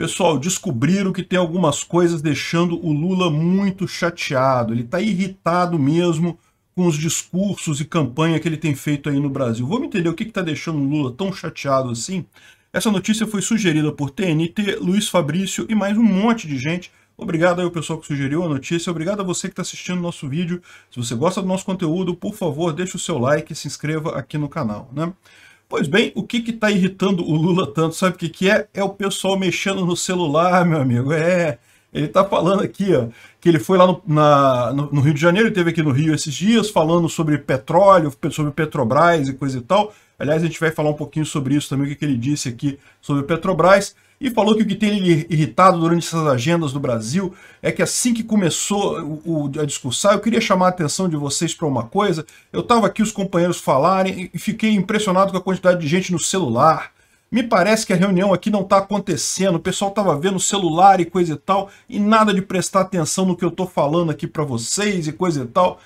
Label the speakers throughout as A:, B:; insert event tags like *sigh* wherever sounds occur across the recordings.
A: Pessoal, descobriram que tem algumas coisas deixando o Lula muito chateado. Ele está irritado mesmo com os discursos e campanha que ele tem feito aí no Brasil. Vamos entender o que está deixando o Lula tão chateado assim? Essa notícia foi sugerida por TNT, Luiz Fabrício e mais um monte de gente. Obrigado aí ao pessoal que sugeriu a notícia, obrigado a você que está assistindo nosso vídeo. Se você gosta do nosso conteúdo, por favor, deixe o seu like e se inscreva aqui no canal. Né? Pois bem, o que está irritando o Lula tanto? Sabe o que, que é? É o pessoal mexendo no celular, meu amigo. É. Ele está falando aqui, ó, que ele foi lá no, na, no, no Rio de Janeiro, e esteve aqui no Rio esses dias, falando sobre petróleo, sobre Petrobras e coisa e tal. Aliás, a gente vai falar um pouquinho sobre isso também, o que, que ele disse aqui sobre Petrobras e falou que o que tem ele irritado durante essas agendas do Brasil é que assim que começou o, o, a discussão, eu queria chamar a atenção de vocês para uma coisa. Eu estava aqui os companheiros falarem e fiquei impressionado com a quantidade de gente no celular. Me parece que a reunião aqui não está acontecendo, o pessoal estava vendo celular e coisa e tal, e nada de prestar atenção no que eu estou falando aqui para vocês e coisa e tal.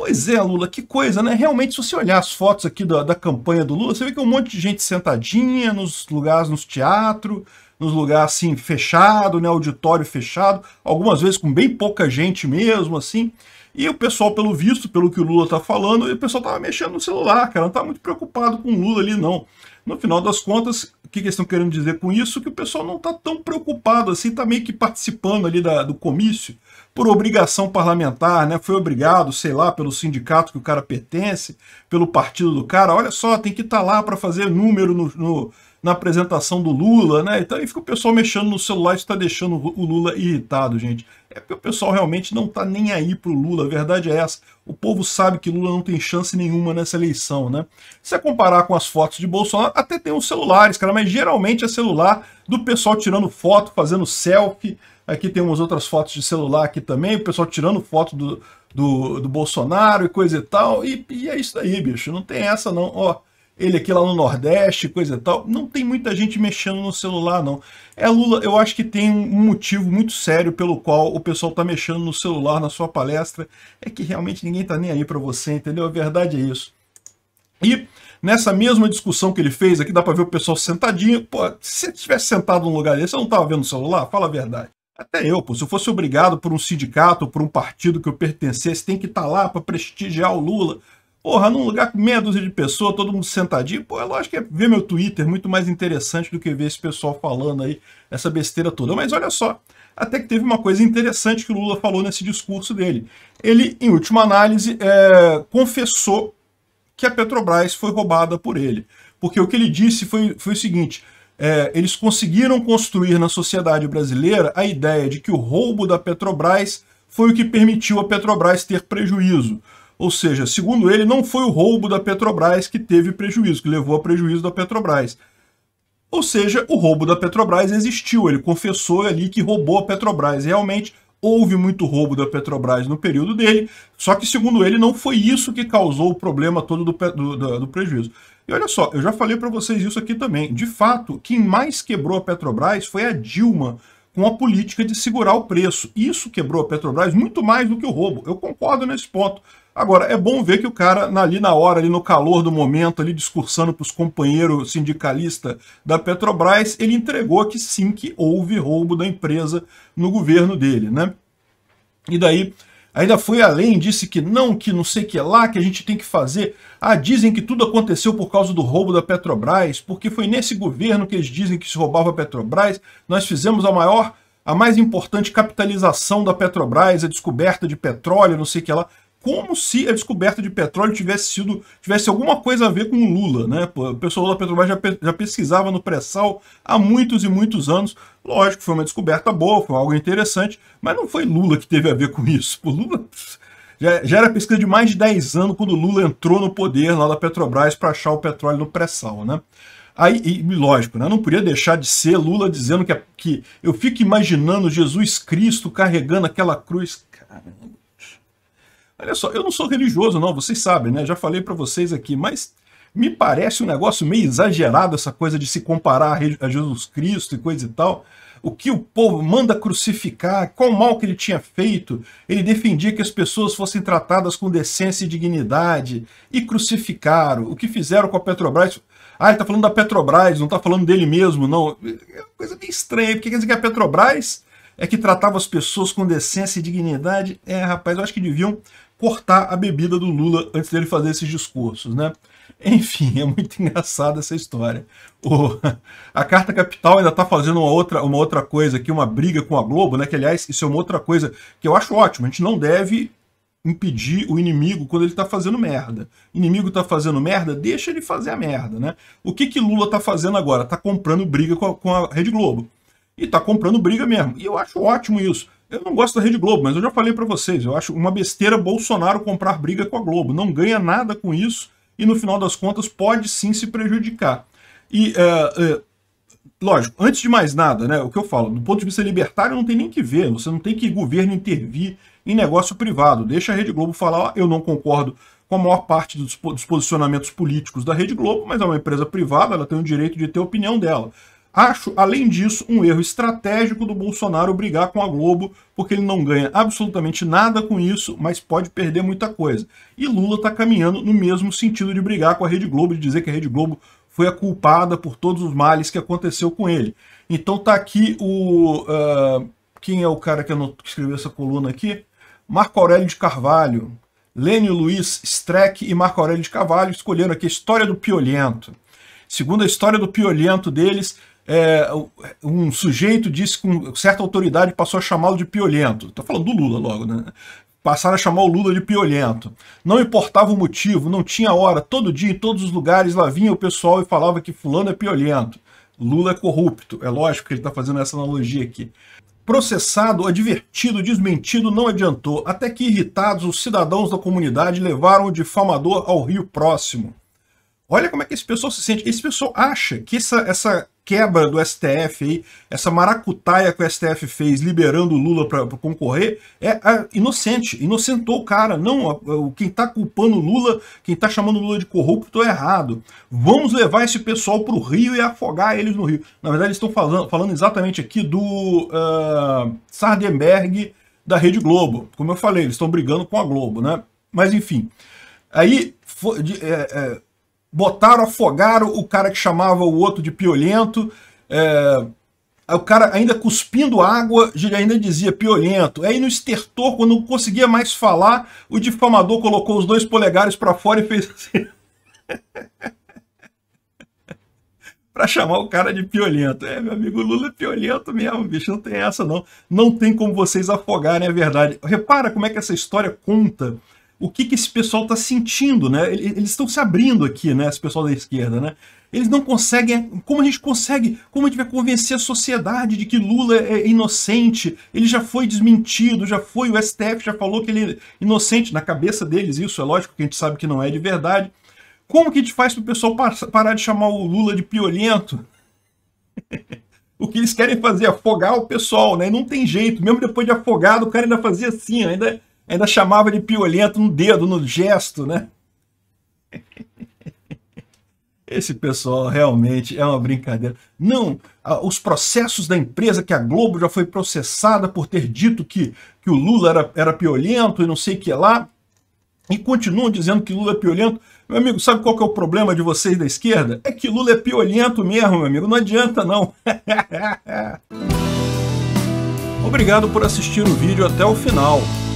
A: Pois é, Lula, que coisa, né? Realmente, se você olhar as fotos aqui da, da campanha do Lula, você vê que é um monte de gente sentadinha nos lugares, nos teatros, nos lugares assim, fechado, né? Auditório fechado, algumas vezes com bem pouca gente mesmo, assim. E o pessoal, pelo visto, pelo que o Lula tá falando, o pessoal tava mexendo no celular, cara. Não tá muito preocupado com o Lula ali, não. No final das contas, que, que eles estão querendo dizer com isso? Que o pessoal não está tão preocupado assim, está meio que participando ali da, do comício por obrigação parlamentar, né? Foi obrigado, sei lá, pelo sindicato que o cara pertence, pelo partido do cara. Olha só, tem que estar tá lá para fazer número no, no na apresentação do Lula, né? Então aí fica o pessoal mexendo no celular, isso está deixando o Lula irritado, gente. É porque o pessoal realmente não está nem aí pro Lula, a verdade é essa. O povo sabe que Lula não tem chance nenhuma nessa eleição, né? Se comparar com as fotos de Bolsonaro, até tem os celulares, cara, mas geralmente é celular do pessoal tirando foto, fazendo selfie. Aqui tem umas outras fotos de celular aqui também, o pessoal tirando foto do, do, do Bolsonaro e coisa e tal. E, e é isso aí, bicho, não tem essa não, ó ele aqui lá no Nordeste, coisa e tal. Não tem muita gente mexendo no celular, não. É, Lula, eu acho que tem um motivo muito sério pelo qual o pessoal tá mexendo no celular na sua palestra. É que realmente ninguém tá nem aí para você, entendeu? A verdade é isso. E nessa mesma discussão que ele fez aqui, dá para ver o pessoal sentadinho. Pô, se você estivesse sentado num lugar desse, eu não tava vendo o celular? Fala a verdade. Até eu, pô, se eu fosse obrigado por um sindicato, por um partido que eu pertencesse, tem que estar tá lá para prestigiar o Lula. Porra, num lugar com meia dúzia de pessoas, todo mundo sentadinho, pô, é lógico que é ver meu Twitter muito mais interessante do que ver esse pessoal falando aí essa besteira toda. Mas olha só, até que teve uma coisa interessante que o Lula falou nesse discurso dele. Ele, em última análise, é, confessou que a Petrobras foi roubada por ele. Porque o que ele disse foi, foi o seguinte: é, eles conseguiram construir na sociedade brasileira a ideia de que o roubo da Petrobras foi o que permitiu a Petrobras ter prejuízo. Ou seja, segundo ele, não foi o roubo da Petrobras que teve prejuízo, que levou a prejuízo da Petrobras. Ou seja, o roubo da Petrobras existiu, ele confessou ali que roubou a Petrobras. Realmente houve muito roubo da Petrobras no período dele, só que, segundo ele, não foi isso que causou o problema todo do, do, do, do prejuízo. E olha só, eu já falei para vocês isso aqui também. De fato, quem mais quebrou a Petrobras foi a Dilma, com a política de segurar o preço. Isso quebrou a Petrobras muito mais do que o roubo. Eu concordo nesse ponto. Agora, é bom ver que o cara, ali na hora, ali no calor do momento, ali discursando para os companheiros sindicalistas da Petrobras, ele entregou que sim, que houve roubo da empresa no governo dele, né? E daí, ainda foi além, disse que não, que não sei que é lá, que a gente tem que fazer. Ah, dizem que tudo aconteceu por causa do roubo da Petrobras, porque foi nesse governo que eles dizem que se roubava a Petrobras. Nós fizemos a maior, a mais importante capitalização da Petrobras, a descoberta de petróleo, não sei que lá como se a descoberta de petróleo tivesse sido tivesse alguma coisa a ver com o Lula, né? O pessoal da Petrobras já, já pesquisava no pré-sal há muitos e muitos anos. Lógico, foi uma descoberta boa, foi algo interessante, mas não foi Lula que teve a ver com isso. O Lula *laughs* já, já era pesquisa de mais de 10 anos quando o Lula entrou no poder lá da Petrobras para achar o petróleo no pré-sal, né? Aí, e, lógico, né? não podia deixar de ser Lula dizendo que, é, que eu fico imaginando Jesus Cristo carregando aquela cruz. Caramba Olha só, eu não sou religioso não, vocês sabem, né? Já falei para vocês aqui, mas me parece um negócio meio exagerado essa coisa de se comparar a Jesus Cristo e coisa e tal. O que o povo manda crucificar, qual mal que ele tinha feito, ele defendia que as pessoas fossem tratadas com decência e dignidade, e crucificaram. O que fizeram com a Petrobras? Ah, ele tá falando da Petrobras, não tá falando dele mesmo, não. É uma coisa bem estranha, porque quer dizer que a Petrobras é que tratava as pessoas com decência e dignidade. É, rapaz, eu acho que deviam cortar a bebida do Lula antes dele fazer esses discursos, né? Enfim, é muito engraçada essa história. O, a Carta Capital ainda está fazendo uma outra, uma outra coisa aqui, uma briga com a Globo, né? Que, aliás, isso é uma outra coisa que eu acho ótimo. A gente não deve impedir o inimigo quando ele está fazendo merda. O inimigo está fazendo merda, deixa ele fazer a merda, né? O que que Lula está fazendo agora? Está comprando briga com a, com a Rede Globo. E está comprando briga mesmo. E eu acho ótimo isso. Eu não gosto da Rede Globo, mas eu já falei para vocês, eu acho uma besteira Bolsonaro comprar briga com a Globo. Não ganha nada com isso e, no final das contas, pode sim se prejudicar. E, uh, uh, lógico, antes de mais nada, né, o que eu falo, do ponto de vista libertário, não tem nem que ver, você não tem que governo intervir em negócio privado. Deixa a Rede Globo falar, eu não concordo com a maior parte dos, posicionamentos políticos da Rede Globo, mas é uma empresa privada, ela tem o direito de ter a opinião dela. Acho, além disso, um erro estratégico do Bolsonaro brigar com a Globo, porque ele não ganha absolutamente nada com isso, mas pode perder muita coisa. E Lula está caminhando no mesmo sentido de brigar com a Rede Globo, de dizer que a Rede Globo foi a culpada por todos os males que aconteceu com ele. Então tá aqui o... Uh, quem é o cara que, anotou, que escreveu essa coluna aqui? Marco Aurélio de Carvalho. Lênio Luiz Streck e Marco Aurélio de Carvalho escolheram aqui a história do Piolento. Segundo a história do Piolento deles, é, um sujeito disse com certa autoridade passou a chamá-lo de piolento. Estou falando do Lula logo, né? Passaram a chamar o Lula de piolento. Não importava o motivo, não tinha hora. Todo dia, em todos os lugares, lá vinha o pessoal e falava que fulano é piolento. Lula é corrupto. É lógico que ele está fazendo essa analogia aqui. Processado, advertido, desmentido, não adiantou. Até que irritados, os cidadãos da comunidade levaram o difamador ao rio próximo. Olha como é que esse pessoal se sente. Esse pessoal acha que essa, essa quebra do STF aí, essa maracutaia que o STF fez liberando o Lula para concorrer, é, é, inocente, inocentou o cara. Não, quem está culpando o Lula, quem está chamando o Lula de corrupto é errado. Vamos levar esse pessoal para o Rio e afogar eles no Rio. Na verdade, eles estão falando, falando exatamente aqui do uh, Sardenberg da Rede Globo. Como eu falei, eles estão brigando com a Globo, né? Mas enfim. Aí, foi, de, é, é, botaram, afogaram o cara que chamava o outro de piolento. É, o cara ainda cuspindo água, ele ainda dizia piolento. Aí no estertor, quando não conseguia mais falar, o difamador colocou os dois polegares para fora e fez assim. *laughs* para chamar o cara de piolento. É, meu amigo Lula é piolento mesmo, bicho, não tem essa não. Não tem como vocês afogarem a verdade. Repara como é que essa história conta o que, que esse pessoal está sentindo, né? Eles estão se abrindo aqui, né? Esse pessoal da esquerda, né? Eles não conseguem. Como a gente consegue? Como a gente vai convencer a sociedade de que Lula é, é inocente? Ele já foi desmentido, já foi, o STF já falou que ele é inocente na cabeça deles, isso é lógico que a gente sabe que não é de verdade. Como que a gente faz para o pessoal parar de chamar o Lula de piolento? *laughs* o que eles querem fazer? Afogar o pessoal, né? E não tem jeito, mesmo depois de afogado, o cara ainda fazia assim, né? ainda Ainda chamava de piolento no dedo, no gesto, né? Esse pessoal realmente é uma brincadeira. Não, os processos da empresa que a Globo já foi processada por ter dito que, que o Lula era, era piolento e não sei o que lá, e continuam dizendo que Lula é piolento. Meu amigo, sabe qual que é o problema de vocês da esquerda? É que Lula é piolento mesmo, meu amigo, não adianta não. *laughs* Obrigado por assistir o vídeo até o final.